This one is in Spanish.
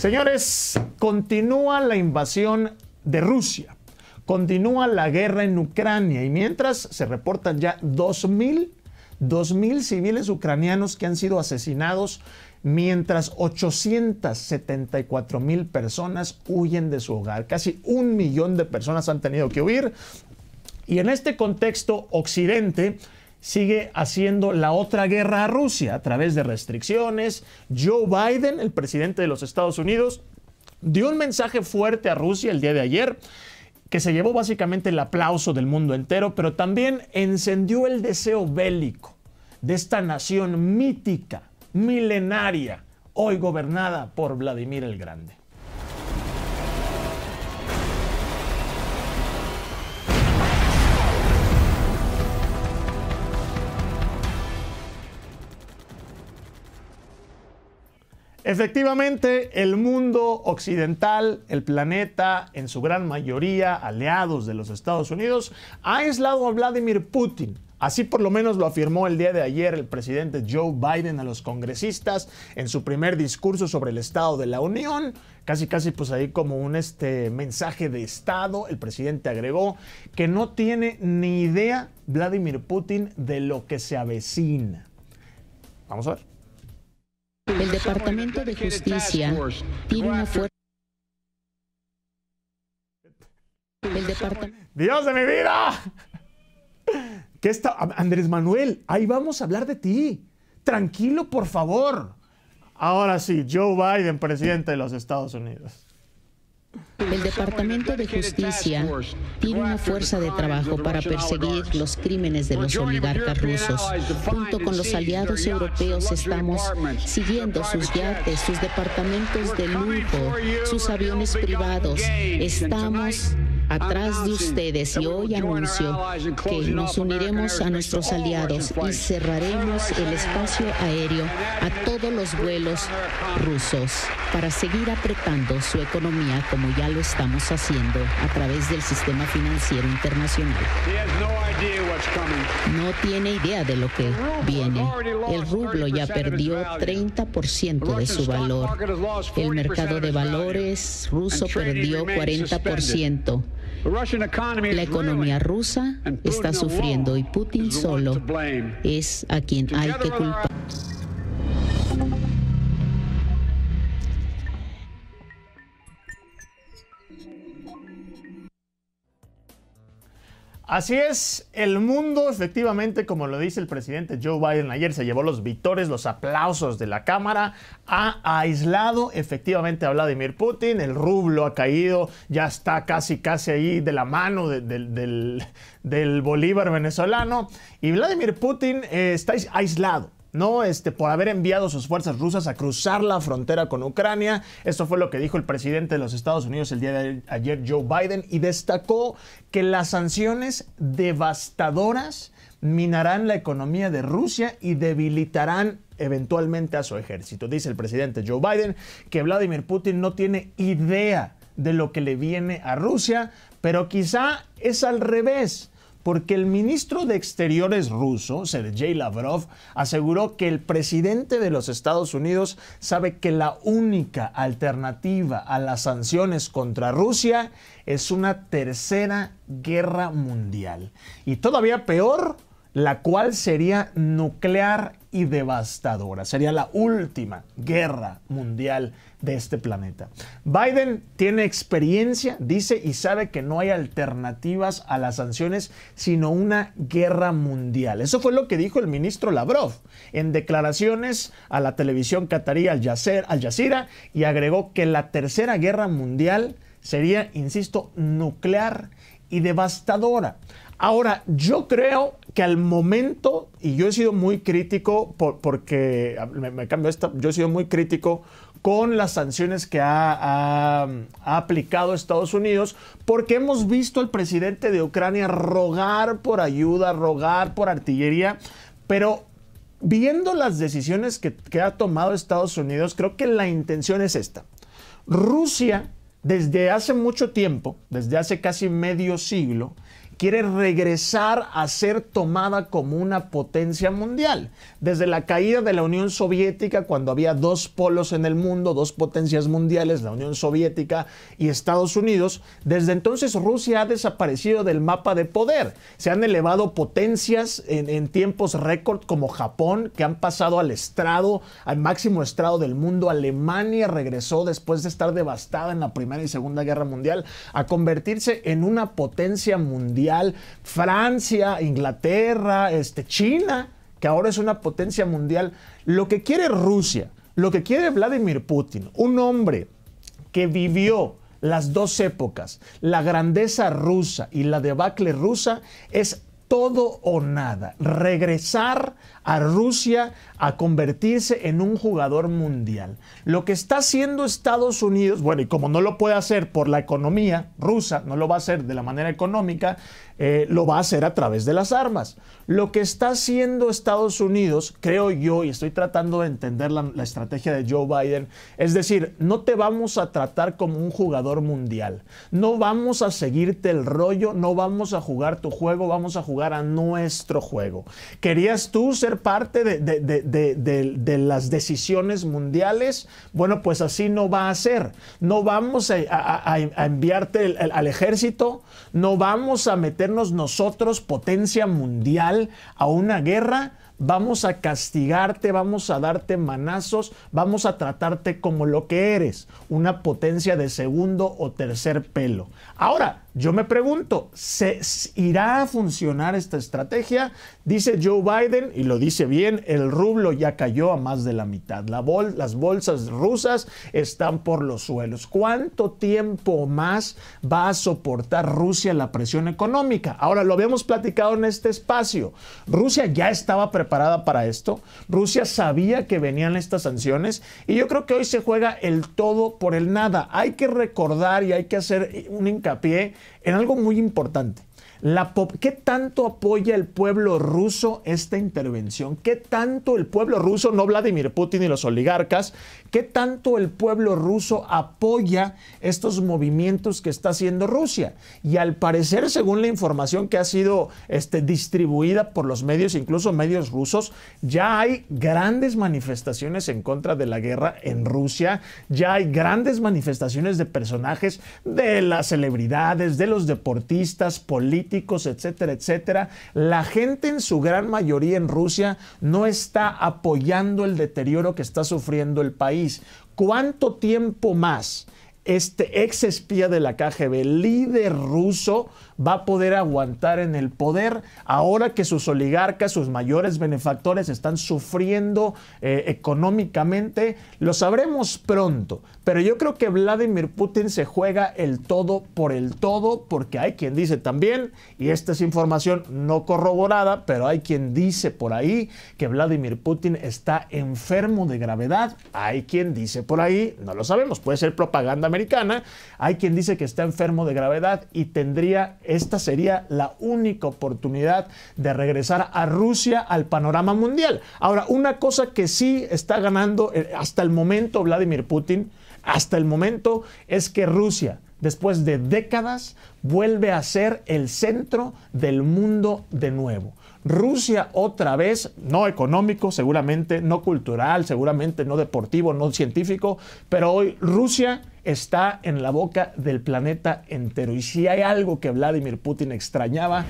Señores, continúa la invasión de Rusia, continúa la guerra en Ucrania y mientras se reportan ya 2.000, civiles ucranianos que han sido asesinados mientras 874.000 personas huyen de su hogar. Casi un millón de personas han tenido que huir. Y en este contexto, Occidente sigue haciendo la otra guerra a Rusia a través de restricciones. Joe Biden, el presidente de los Estados Unidos, dio un mensaje fuerte a Rusia el día de ayer que se llevó básicamente el aplauso del mundo entero, pero también encendió el deseo bélico de esta nación mítica, milenaria, hoy gobernada por Vladimir el Grande. Efectivamente, el mundo occidental, el planeta, en su gran mayoría aliados de los Estados Unidos, ha aislado a Vladimir Putin. Así por lo menos lo afirmó el día de ayer el presidente Joe Biden a los congresistas en su primer discurso sobre el Estado de la Unión. Casi, casi pues ahí como un este, mensaje de Estado, el presidente agregó que no tiene ni idea Vladimir Putin de lo que se avecina. Vamos a ver. El Departamento de Justicia tiene una fuerza. ¡Dios de mi vida! ¿Qué está? Andrés Manuel, ahí vamos a hablar de ti. Tranquilo, por favor. Ahora sí, Joe Biden, presidente de los Estados Unidos. El Departamento de Justicia tiene una fuerza de trabajo para perseguir los crímenes de los oligarcas rusos. Junto con los aliados europeos estamos siguiendo sus yates, sus departamentos de lujo, sus aviones privados. Estamos Ah, atrás de ustedes y hoy anuncio que nos uniremos a nuestros aliados y cerraremos el espacio aéreo a todos los vuelos rusos para seguir apretando su economía como ya lo estamos haciendo a través del sistema financiero internacional. No tiene idea de lo que viene. El rublo ya perdió 30% de su valor. El mercado de valores ruso perdió 40%. La economía rusa está sufriendo y Putin solo es a quien hay que culpar. Así es, el mundo efectivamente, como lo dice el presidente Joe Biden ayer, se llevó los victores, los aplausos de la Cámara, ha aislado efectivamente a Vladimir Putin, el rublo ha caído, ya está casi, casi ahí de la mano del, Bolívar venezolano, y Vladimir Putin eh, está aislado. ¿no? Este, por haber enviado sus fuerzas rusas a cruzar la frontera con Ucrania. Esto fue lo que dijo el presidente de los Estados Unidos el día de ayer, Joe Biden, y destacó que las sanciones devastadoras minarán la economía de Rusia y debilitarán eventualmente a su ejército. Dice el presidente Joe Biden que Vladimir Putin no tiene idea de lo que le viene a Rusia, pero quizá es al revés porque el ministro de Exteriores ruso, Sergei Lavrov, aseguró que el presidente de los Estados Unidos sabe que la única alternativa a las sanciones contra Rusia es una tercera guerra mundial. Y todavía peor, la cual sería nuclear y devastadora. Sería la última guerra mundial de este planeta. Biden tiene experiencia, dice, y sabe que no hay alternativas a las sanciones, sino una guerra mundial. Eso fue lo que dijo el ministro Lavrov en declaraciones a la televisión catarí Al Jazeera y agregó que la tercera guerra mundial sería, insisto, nuclear y devastadora. Ahora, yo creo que al momento, y yo he sido muy crítico, porque me, cambio esta, yo he sido muy crítico con las sanciones que ha, aplicado Estados Unidos, porque hemos visto al presidente de Ucrania rogar por ayuda, rogar por artillería, pero viendo las decisiones que ha tomado Estados Unidos, creo que la intención es esta. Rusia, desde hace mucho tiempo, desde hace casi medio siglo, quiere regresar a ser tomada como una potencia mundial. Desde la caída de la Unión Soviética, cuando había dos polos en el mundo, dos potencias mundiales, la Unión Soviética y Estados Unidos, desde entonces Rusia ha desaparecido del mapa de poder. Se han elevado potencias en, tiempos récord como Japón, que han pasado al estrado, al máximo estrado del mundo. Alemania regresó después de estar devastada en la Primera y Segunda Guerra Mundial a convertirse en una potencia mundial Francia, Inglaterra, este, China, que ahora es una potencia mundial. Lo que quiere Rusia, lo que quiere Vladimir Putin, un hombre que vivió las dos épocas, la grandeza rusa y la debacle rusa, es todo o nada, regresar a Rusia a convertirse en un jugador mundial. Lo que está haciendo Estados Unidos, bueno, y como no lo puede hacer por la economía rusa, no lo va a hacer de la manera económica, eh, lo va a hacer a través de las armas. Lo que está haciendo Estados Unidos, creo yo, y estoy tratando de entender la, estrategia de Joe Biden, es decir, no te vamos a tratar como un jugador mundial, no vamos a seguirte el rollo, no vamos a jugar tu juego, vamos a jugar a nuestro juego. ¿Querías tú ser parte de, las decisiones mundiales? Bueno, pues así no va a ser. No vamos a, enviarte al ejército, no vamos a meter nosotros potencia mundial a una guerra, vamos a castigarte, vamos a darte manazos, vamos a tratarte como lo que eres, una potencia de segundo o tercer pelo. Ahora, yo me pregunto, ¿se irá a funcionar esta estrategia? Dice Joe Biden, y lo dice bien, el rublo ya cayó a más de la mitad. las bolsas rusas están por los suelos. ¿Cuánto tiempo más va a soportar Rusia la presión económica? Ahora, lo habíamos platicado en este espacio. Rusia ya estaba preparada para esto. Rusia sabía que venían estas sanciones. Y yo creo que hoy se juega el todo por el nada. Hay que recordar y hay que hacer un hincapié en algo muy importante. ¿Qué tanto apoya el pueblo ruso esta intervención? ¿Qué tanto el pueblo ruso, no Vladimir Putin y los oligarcas, qué tanto el pueblo ruso apoya estos movimientos que está haciendo Rusia? Y al parecer, según la información que ha sido este, distribuida por los medios, incluso medios rusos, ya hay grandes manifestaciones en contra de la guerra en Rusia, ya hay grandes manifestaciones de personajes, de las celebridades, de los deportistas, políticos, etcétera, etcétera. La gente en su gran mayoría en Rusia no está apoyando el deterioro que está sufriendo el país. ¿Cuánto tiempo más este ex espía de la KGB, líder ruso, va a poder aguantar en el poder ahora que sus oligarcas, sus mayores benefactores están sufriendo eh, económicamente? Lo sabremos pronto, pero yo creo que Vladimir Putin se juega el todo por el todo porque hay quien dice también, y esta es información no corroborada, pero hay quien dice por ahí que Vladimir Putin está enfermo de gravedad, hay quien dice por ahí, no lo sabemos, puede ser propaganda americana, hay quien dice que está enfermo de gravedad y tendría esta sería la única oportunidad de regresar a Rusia al panorama mundial. Ahora, una cosa que sí está ganando eh, hasta el momento Vladimir Putin, hasta el momento, es que Rusia, después de décadas, vuelve a ser el centro del mundo de nuevo. Rusia otra vez, no económico seguramente, no cultural seguramente, no deportivo, no científico, pero hoy Rusia está en la boca del planeta entero. Y si hay algo que Vladimir Putin extrañaba...